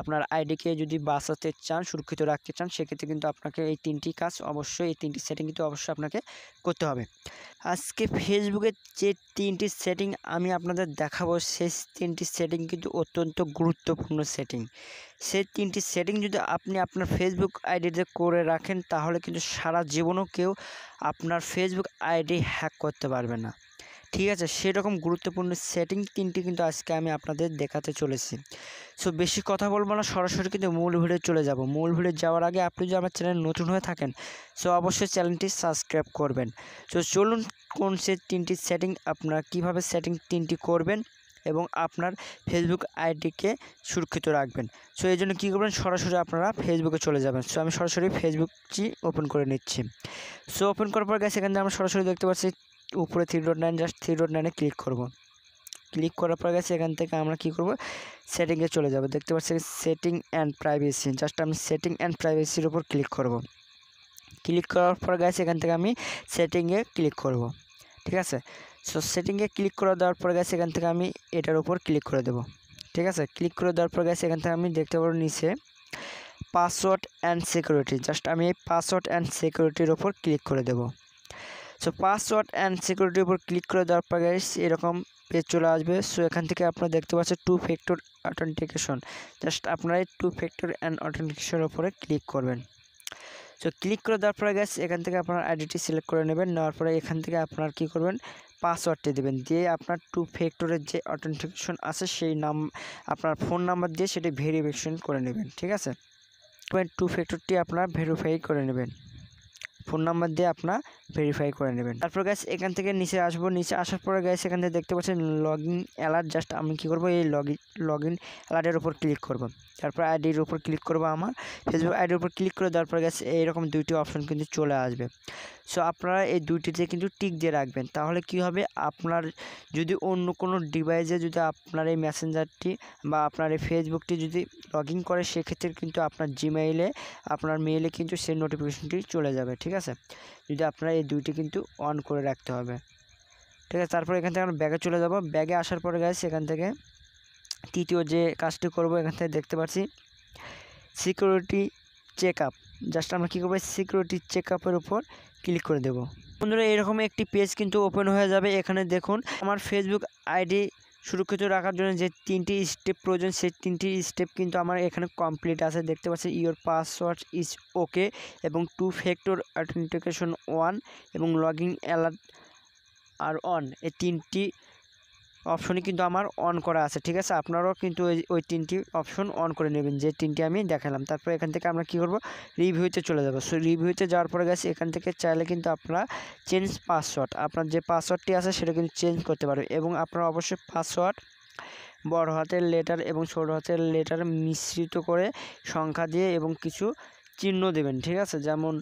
আপনার আইডিকে যদি বাঁচাতে চান সুরক্ষিত রাখতে চান সেক্ষেত্রে কিন্তু আপনাকে এই তিনটি কাজ অবশ্যই এই তিনটি সেটিং কিন্তু অবশ্যই আপনাকে করতে হবে আজকে ফেসবুকের যে তিনটি সেটিং আমি আপনাদের দেখাবো সেই তিনটি সেটিং কিন্তু অত্যন্ত গুরুত্বপূর্ণ সেটিং সেই তিনটি সেটিং যদি আপনি আপনার ফেসবুক আইডিতে করে রাখেন তাহলে কিন্তু সারা জীবনও কেউ আপনার ফেসবুক আইডি হ্যাক করতে পারবে না ঠিক আছে সেরকম গুরুত্বপূর্ণ সেটিং তিনটি কিন্তু আজকে আমি আপনাদের দেখাতে চলেছি সো বেশি কথা বলবো না সরাসরি কিন্তু মূল ভিড়ে চলে যাব মূল ভিড়ে যাওয়ার আগে আপনি যদি আমার চ্যানেল নতুন হয়ে থাকেন সো অবশ্যই চ্যানেলটি সাবস্ক্রাইব করবেন সো চলুন কোন সে তিনটি সেটিং আপনার কিভাবে সেটিং তিনটি করবেন এবং আপনার ফেসবুক আইডিকে সুরক্ষিত রাখবেন সো এই জন্য কী করবেন সরাসরি আপনারা ফেসবুকে চলে যাবেন সো আমি সরাসরি ফেসবুকটি ওপেন করে নিচ্ছি সো ওপেন করার পর গেছে এখানে আমরা সরাসরি দেখতে পাচ্ছি উপরে three dot nine just three dot নাইনে ক্লিক করব ক্লিক করার পর গেছে এখান থেকে আমরা কি করব সেটিংয়ে চলে যাব দেখতে পাচ্ছি সেটিং অ্যান্ড প্রাইভেসি জাস্ট আমি সেটিং অ্যান্ড প্রাইভেসির উপর ক্লিক করব ক্লিক করার পর গেছে এখান থেকে আমি সেটিংয়ে ক্লিক করব ঠিক আছে সো সেটিংয়ে ক্লিক করে দেওয়ার পর গেছে এখান থেকে আমি এটার উপর ক্লিক করে দেব ঠিক আছে ক্লিক করে দেওয়ার পর গেছে এখান থেকে আমি দেখতে পাবো নিচে পাসওয়ার্ড অ্যান্ড সিকিউরিটি জাস্ট আমি এই পাসওয়ার্ড অ্যান্ড সিকিউরিটির ওপর ক্লিক করে দেবো সো পাসওয়ার্ড অ্যান্ড সিকিউরিটির উপর ক্লিক করে দেওয়ার পর গাইস এরকম পেজ চলে আসবে সো এখান থেকে আপনারা দেখতে পাচ্ছেন টু ফ্যাক্টর অথেন্টিকেশন জাস্ট আপনারা টু ফ্যাক্টর অ্যান্ড অথেন্টিকেশনের উপরে ক্লিক করবেন সো ক্লিক করে দেওয়ার পরে গ্যাস এখান থেকে আপনার আইডিটি সিলেক্ট করে নেবেন নেওয়ার পরে এখান থেকে আপনার কি করবেন পাসওয়ার্ডটি দেবেন দিয়ে আপনার টু ফ্যাক্টরের যে অথেন্টিকেশন আছে সেই নাম আপনার ফোন নাম্বার দিয়ে সেটি ভেরিফিকেশন করে নেবেন ঠিক আছে টু ফ্যাক্টরটি আপনার ভেরিফাই করে নেবেন ফোন নাম্বার দিয়ে আপনার ভেরিফাই করে নেবেন তারপর গ্যাস এখান থেকে নিচে আসবো নিচে আসার পরে গ্যাস এখান থেকে দেখতে পাচ্ছেন লগ ইন অ্যালার্ট জাস্ট আমি কি করব এই লগ ইন লগ ইন অ্যালার্টের উপর ক্লিক করব তারপর আইডির উপর ক্লিক করব আমার ফেসবুক আইডির উপর ক্লিক করে দেওয়ার পর গ্যাস এইরকম দুইটি অপশন কিন্তু চলে আসবে সো আপনারা এই দুইটিতে কিন্তু টিক দিয়ে রাখবেন তাহলে কি হবে আপনার যদি অন্য কোনো ডিভাইসে যদি আপনার এই মেসেঞ্জারটি বা আপনার এই ফেসবুকটি যদি লগ ইন করে সেক্ষেত্রে কিন্তু আপনার জিমেইলে আপনার মেইলে কিন্তু সেই নোটিফিকেশনটি চলে যাবে ঠিক আছে যদি আপনারা এই দুইটি কিন্তু অন করে রাখতে হবে ঠিক আছে তারপর এখান থেকে আমরা ব্যাগে চলে যাব ব্যাগে আসার পরে গেছে এখান থেকে তৃতীয় যে কাজটি করব এখান থেকে দেখতে পাচ্ছি সিকিউরিটি চেক আপ জাস্ট আমরা কী করবো সিকিউরিটি চেক আপের উপর ক্লিক করে দেব বন্ধুরা এরকম একটি পেজ কিন্তু ওপেন হয়ে যাবে এখানে দেখুন আমার ফেসবুক আইডি সুরক্ষিত রাখার জন্য যে তিনটি স্টেপ প্রয়োজন সেই তিনটি স্টেপ কিন্তু আমার এখানে কমপ্লিট আছে দেখতে পাচ্ছি ইওর পাসওয়ার্ড ইজ ওকে এবং টু ফ্যাক্টর অথেন্টিকেশন ওয়ান এবং লগ ইন অ্যালার্ট আর অন এই তিনটি অপশনই কিন্তু আমার অন করা আছে ঠিক আছে আপনারাও কিন্তু ওই ওই তিনটি অপশন অন করে নেবেন যে তিনটি আমি দেখালাম তারপর এখান থেকে আমরা কি করব রিভিউতে চলে যাবো সো রিভিউতে যাওয়ার পরে গেছে এখান থেকে চাইলে কিন্তু আপনারা চেঞ্জ পাসওয়ার্ড আপনার যে পাসওয়ার্ডটি আছে সেটা কিন্তু চেঞ্জ করতে পারবে এবং আপনারা অবশ্যই পাসওয়ার্ড বড় হাতের লেটার এবং ছোট হাতের লেটার মিশ্রিত করে সংখ্যা দিয়ে এবং কিছু চিহ্ন দেবেন ঠিক আছে যেমন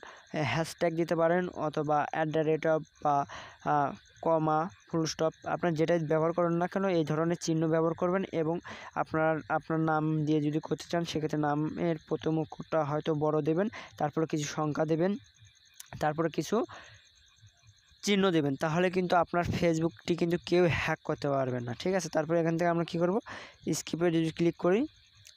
হ্যাশট্যাগ দিতে পারেন অথবা অ্যাট দ্য রেট অফ বা কমা ফুলস্টপ আপনার যেটাই ব্যবহার করেন না কেন এই ধরনের চিহ্ন ব্যবহার করবেন এবং আপনার আপনার নাম দিয়ে যদি করতে চান সেক্ষেত্রে নামের প্রথম অক্ষরটা হয়তো বড় দেবেন তারপরে কিছু সংখ্যা দেবেন তারপরে কিছু চিহ্ন দেবেন তাহলে কিন্তু আপনার ফেসবুকটি কিন্তু কেউ হ্যাক করতে পারবেন না ঠিক আছে তারপরে এখান থেকে আমরা কি করব স্কিপে যদি ক্লিক করি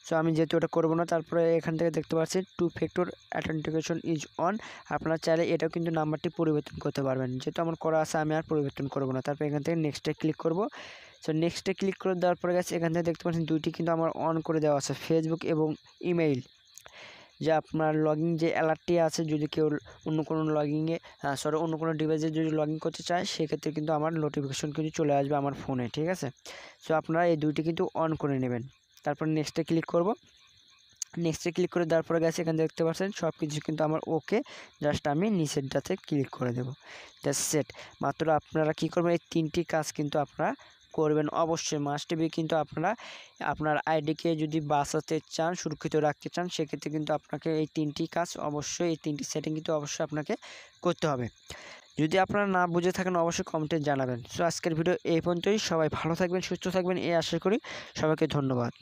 সো আমি যেহেতু ওটা করবো না তারপরে এখান থেকে দেখতে পাচ্ছি two factor authentication is on আপনারা চাইলে এটাও কিন্তু নাম্বারটি পরিবর্তন করতে পারবেন যেহেতু আমার করা আছে আমি আর পরিবর্তন করবো না তারপর এখান থেকে নেক্সটে ক্লিক করব সো নেক্সটে ক্লিক করে দেওয়ার পরে গেছে এখান থেকে দেখতে পাচ্ছেন দুইটি কিন্তু আমার অন করে দেওয়া আছে ফেসবুক এবং ইমেইল যে আপনার লগিং যে অ্যালার্টটি আছে যদি কেউ অন্য কোনো লগিংয়ে সরি অন্য কোনো ডিভাইসে যদি ইন করতে চায় সেক্ষেত্রে কিন্তু আমার নোটিফিকেশন কিন্তু চলে আসবে আমার ফোনে ঠিক আছে সো আপনারা এই দুইটি কিন্তু অন করে নেবেন তারপর নেক্সটে ক্লিক করব নেক্সটে ক্লিক করে দেওয়ার পরে গেছে এখানে দেখতে পাচ্ছেন সব কিছু কিন্তু আমার ওকে জাস্ট আমি নিচেরটাতে ক্লিক করে দেবো দ্যাটস সেট মাত্র আপনারা কি করবেন এই তিনটি কাজ কিন্তু আপনারা করবেন অবশ্যই মাস্ট বি কিন্তু আপনারা আপনার আইডিকে যদি বাঁচাতে চান সুরক্ষিত রাখতে চান সেক্ষেত্রে কিন্তু আপনাকে এই তিনটি কাজ অবশ্যই এই তিনটি সেটিং কিন্তু অবশ্যই আপনাকে করতে হবে যদি আপনারা না বুঝে থাকেন অবশ্যই কমেন্টে জানাবেন সো আজকের ভিডিও এই পর্যন্তই সবাই ভালো থাকবেন সুস্থ থাকবেন এই আশা করি সবাইকে ধন্যবাদ